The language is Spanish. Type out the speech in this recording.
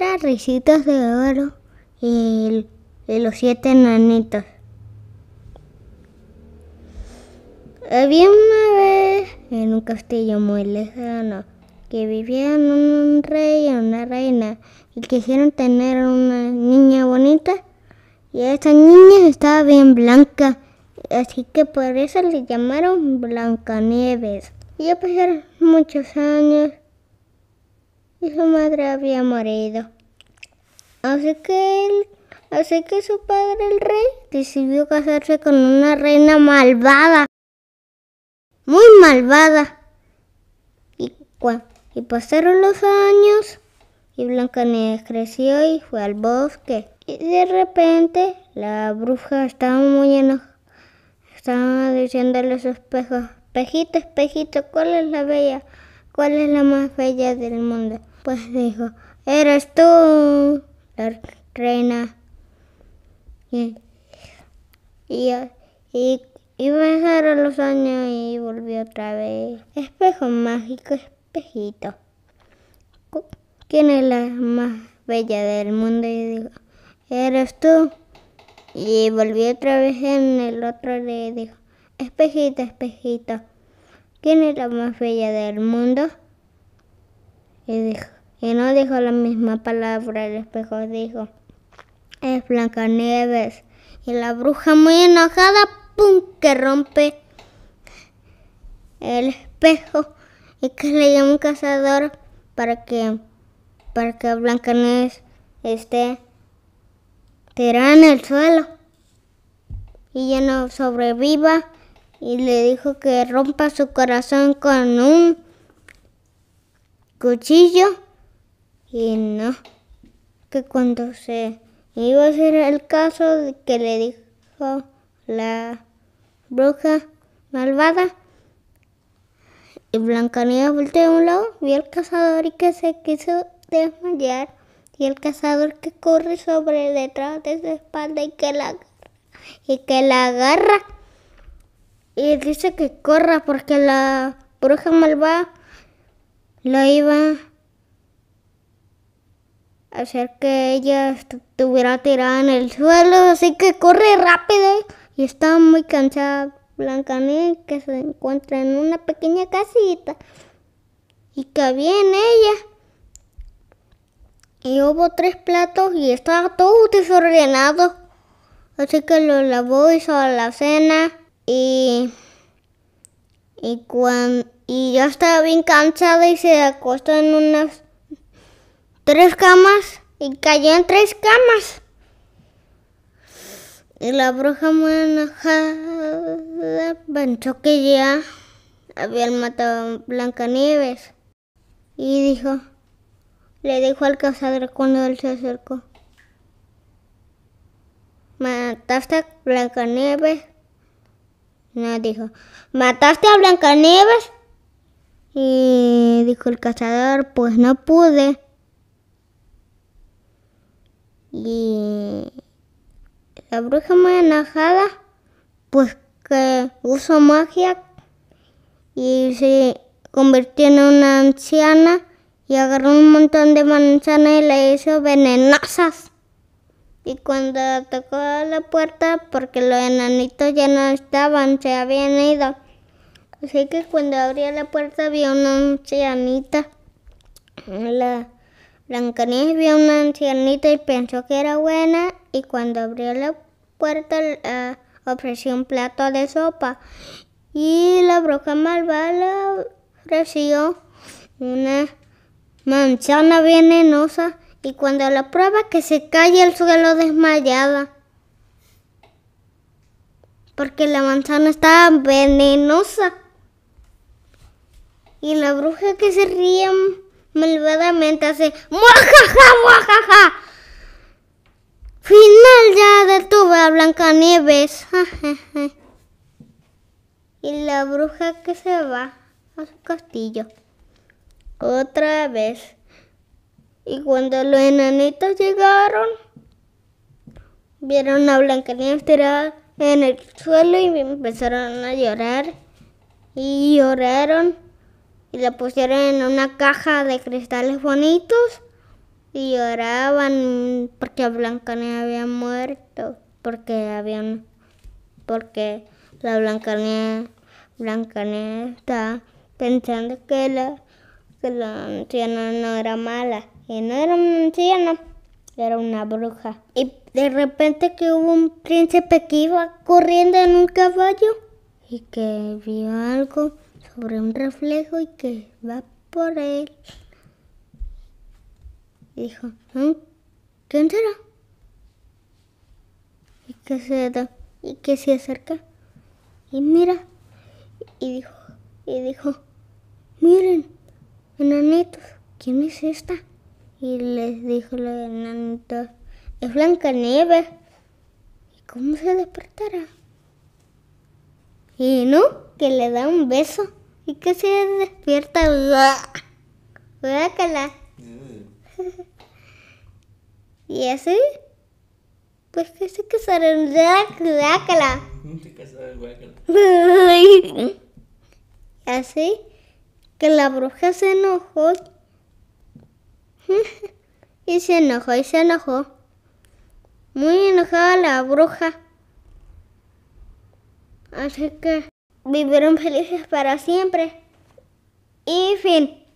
era de Oro y, los siete nanitos. Había una vez en un castillo muy lejano que vivían un rey y una reina y quisieron tener una niña bonita y esa niña estaba bien blanca, así que por eso le llamaron Blancanieves. Y pasaron muchos años y su madre había morido. Así que que su padre el rey decidió casarse con una reina malvada, muy malvada. Y, y pasaron los años y Blancanieves creció y fue al bosque. Y de repente la bruja estaba muy enojada. Estaba diciéndole a su espejo, espejito, espejito, ¿cuál es la bella? ¿Cuál es la más bella del mundo? Pues dijo, eres tú la reina. Y, y, los años y volvió otra vez. Espejo mágico, espejito. ¿Quién es la más bella del mundo? Y dijo, eres tú. Y volvió otra vez en el otro y dijo, espejito, espejito. ¿Quién es la más bella del mundo? Y dijo, y no dijo la misma palabra, el espejo dijo, es Blancanieves. Y la bruja muy enojada, ¡pum!, que rompe el espejo y que le llama un cazador para que, para que Blancanieves esté tirada en el suelo y ya no sobreviva y le dijo que rompa su corazón con un cuchillo y no, que cuando se iba a hacer el caso de que le dijo la bruja malvada, y Blancanieves volteó a un lado, vio al cazador y que se quiso desmayar, y el cazador que corre sobre detrás de su espalda y que la y que la agarra y dice que corra porque la bruja malvada lo iba hacer que ella estuviera tirada en el suelo, así que corre rápido y está muy cansada Blancanieves que se encuentra en una pequeña casita y que en ella. Y hubo tres platos y estaba todo desordenado. Así que lo lavó, hizo la cena y, y, cuando, y ya estaba bien cansada y se acostó en unas tres camas y cayó en tres camas. Y la bruja muy enojada pensó que ya había matado a Blancanieves. Y dijo, le dijo al cazador cuando él se acercó. ¿Mataste a Blancanieves? No, dijo. ¿Mataste a Blancanieves? Y dijo el cazador, pues no pude. Y la bruja muy enojada, pues que usó magia y se convirtió en una anciana y agarró un montón de manzanas y le hizo venenosas. Y cuando tocó la puerta, porque los enanitos ya no estaban, se habían ido. Así que cuando abrió la puerta vio una ancianita. La Blancanieves vio una ancianita y pensó que era buena y cuando abrió la puerta eh, ofreció un plato de sopa y la bruja malvada le ofreció una manzana venenosa y cuando la prueba que se cae el suelo desmayada porque la manzana estaba venenosa y la bruja que se ríe malvadamente hace ¡Muajaja, muajaja! Final ya detuvo a Blancanieves. y la bruja que se va a su castillo. Otra vez. Y cuando los enanitos llegaron, vieron a Blancanieves tirada en el suelo y empezaron a llorar. Y lloraron le la pusieron en una caja de cristales bonitos y lloraban porque Blancanieves había muerto, porque habían porque la Blancanieves estaba pensando que la que la anciana no era mala y no era una anciana, era una bruja. Y de repente que hubo un príncipe que iba corriendo en un caballo y que vio algo por un reflejo y que va por él. Y dijo, ¿Mm? ¿quién será? Y que se da, y que se acerca y mira y dijo y dijo, miren, enanitos, ¿quién es esta? Y les dijo la enanita, es nieve ¿Y cómo se despertará? Y no, que le da un beso y que se despierta. Guácala. y así, pues que se casaron. Guácala. y así, que la bruja se enojó. y se enojó y se enojó. Muy enojada la bruja. Así que vivieron felices para siempre. Y fin.